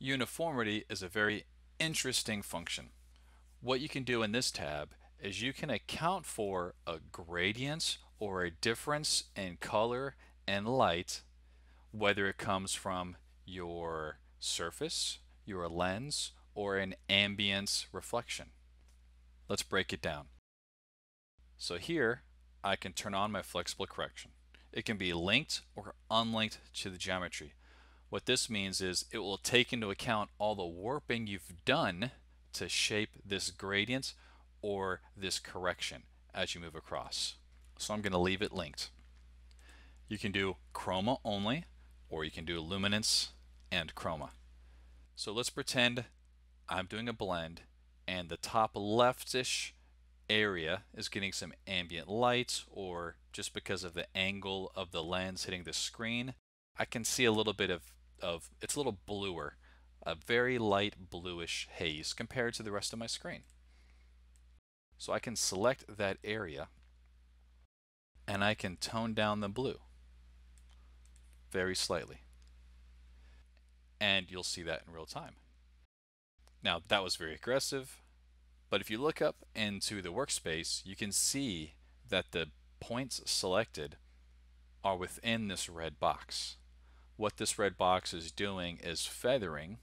Uniformity is a very interesting function. What you can do in this tab is you can account for a gradients or a difference in color and light, whether it comes from your surface, your lens, or an ambience reflection. Let's break it down. So here, I can turn on my flexible correction. It can be linked or unlinked to the geometry. What this means is it will take into account all the warping you've done to shape this gradient or this correction as you move across. So I'm going to leave it linked. You can do chroma only, or you can do luminance and chroma. So let's pretend I'm doing a blend and the top leftish area is getting some ambient light or just because of the angle of the lens hitting the screen, I can see a little bit of of it's a little bluer, a very light bluish haze compared to the rest of my screen. So I can select that area and I can tone down the blue very slightly. And you'll see that in real time. Now that was very aggressive, but if you look up into the workspace, you can see that the points selected are within this red box what this red box is doing is feathering.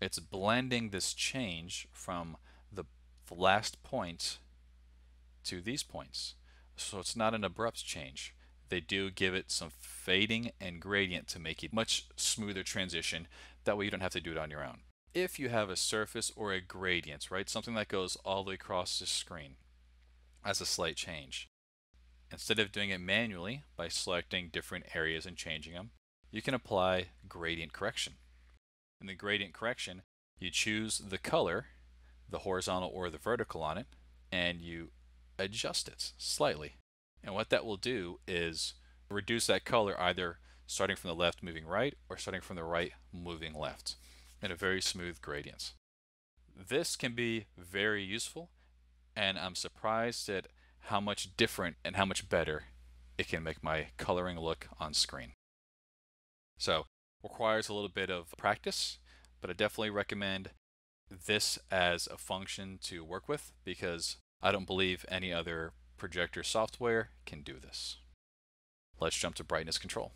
It's blending this change from the last point to these points. So it's not an abrupt change. They do give it some fading and gradient to make it much smoother transition. That way you don't have to do it on your own. If you have a surface or a gradient, right, something that goes all the way across the screen as a slight change, instead of doing it manually by selecting different areas and changing them, you can apply gradient correction. In the gradient correction, you choose the color, the horizontal or the vertical on it, and you adjust it slightly. And what that will do is reduce that color either starting from the left moving right or starting from the right moving left in a very smooth gradient. This can be very useful and I'm surprised at how much different and how much better it can make my coloring look on screen. So requires a little bit of practice, but I definitely recommend this as a function to work with because I don't believe any other projector software can do this. Let's jump to brightness control.